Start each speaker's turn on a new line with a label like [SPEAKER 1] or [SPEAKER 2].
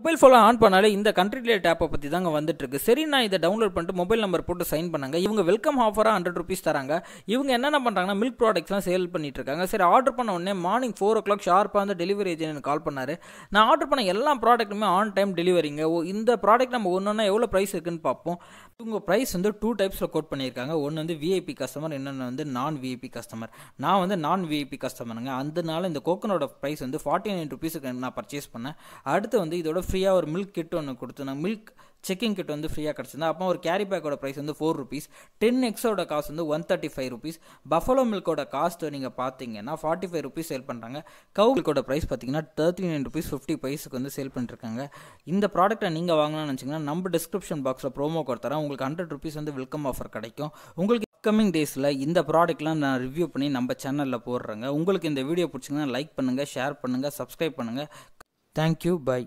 [SPEAKER 1] mobile ஃபோனை on பண்ணாலே இந்த கண்ட்ரி ரிலேட் ஆப்பை பற்றி தாங்க வந்துட்டுருக்கு சரி நான் இதை டவுன்லோட் பண்ணிட்டு மொபைல் நம்பர் போட்டு சைன் பண்ணாங்க இவங்க வெல்கம் ஆஃபராக ஹண்ட்ரட் ருபீஸ் தராங்க இவங்க என்னென்ன பண்ணுறாங்கன்னா மில்க் ப்ராடக்ட்ஸ்லாம் சேல் பண்ணிட்டு இருக்காங்க சரி ஆர்டர் பண்ண உடனே மார்னிங் ஃபோர் ஓ கிளாக் ஷார்ப்பாக வந்து டெலிவரி ஏஜென்ட் கால் பண்ணார் நான் ஆர்டர் பண்ண எல்லா ப்ராடக்ட்டுமே ஆன் டைம் டெலிவரிங்க இந்த ப்ராடக்ட் நம்ம ஒன்றுனா எவ்வளோ ப்ரைஸ் இருக்குன்னு பார்ப்போம் இவங்க ப்ரைஸ் வந்து டூ டைப்ஸில் கோட் பண்ணியிருக்காங்க ஒன்று வந்து விஐபி கஸ்டமர் இன்னொன்று வந்து நான் விஐபி கஸ்டமர் நான் வந்து நான் விஐபி கஸ்டமருங்க அதனால இந்த கோக்கனோட ப்ரைஸ் வந்து ஃபார்ட்டி நைன் ருபீஸுக்கு நான் பர்ச்சேஸ் பண்ணேன் அடுத்து வந்து இதோட ஃப்ரீயாக ஒரு மில்க் கிட் ஒன்று கொடுத்துருந்தாங்க மில்க் செக்கிங் கிட் வந்து ஃப்ரீயாக கிடச்சிருந்தா அப்போ ஒரு கேரி பேக்கோட ப்ரைஸ் வந்து ஃபோர் ருபீஸ் டென் எக்ஸோட காஸ்ட் வந்து one thirty five rupees buffalo மில்கோட காஸ்ட் நீங்கள் பார்த்தீங்கன்னா ஃபார்ட்டி ஃபைவ் ருபீஸ் சேல் பண்ணுறாங்க கவு மில்கோட ப்ரைஸ் பார்த்தீங்கன்னா தேர்ட்டி நைன் ருபீஸ் ஃபிஃப்டி பைஸுக்கு வந்து சேல் பண்ணிருக்காங்க இந்த ப்ராடக்ட்டை நீங்கள் வாங்கணும்னு நினச்சிங்கன்னா நம்ம டிஸ்கிரிப்ஷன் பாக்ஸில் ப்ரோமோ கொடுத்துறேன் உங்களுக்கு ஹண்ட்ரட் ருபீஸ் வந்து வெல்கம் ஆஃபர் கிடைக்கும் உங்களுக்கு அப்கமிங் டேஸில் இந்த ப்ராடக்ட்லாம் நான் ரிவ்யூ பண்ணி நம்ம சேனலில் போடுறேங்க உங்களுக்கு இந்த வீடியோ பிடிச்சிங்கன்னா லைக் பண்ணுங்கள் ஷேர் பண்ணுங்கள் சப்ஸ்கிரைப் பண்ணுங்கள்
[SPEAKER 2] தேங்க்யூ பை